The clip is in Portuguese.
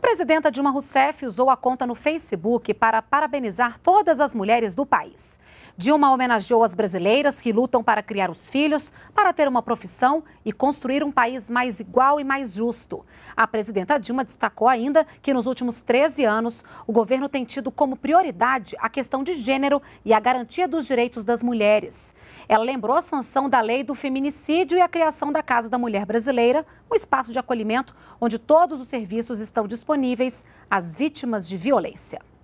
A presidenta Dilma Rousseff usou a conta no Facebook para parabenizar todas as mulheres do país. Dilma homenageou as brasileiras que lutam para criar os filhos, para ter uma profissão e construir um país mais igual e mais justo. A presidenta Dilma destacou ainda que nos últimos 13 anos, o governo tem tido como prioridade a questão de gênero e a garantia dos direitos das mulheres. Ela lembrou a sanção da lei do feminicídio e a criação da Casa da Mulher Brasileira, um espaço de acolhimento onde todos os serviços estão disponíveis disponíveis às vítimas de violência.